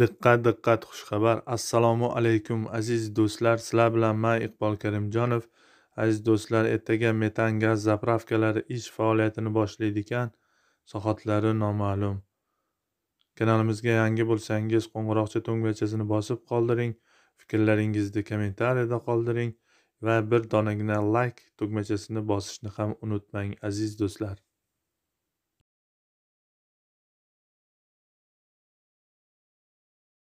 diqqat diqqat xushxabar assalomu alaykum aziz do'stlar sizlar bilan man iqbol karimjonov aziz do'stlar ertaga metan gaz zapravkalari ish faoliyatini boshlaydi ekan soatlari noma'lum kanalimizga yangi bo'lsangiz qo'ng'iroqcha to'ngachasini bosib qoldiring fikrlaringizni kommentariyada qoldiring va bir donagina like tugmachasini bosishni ham unutmang aziz do'stlar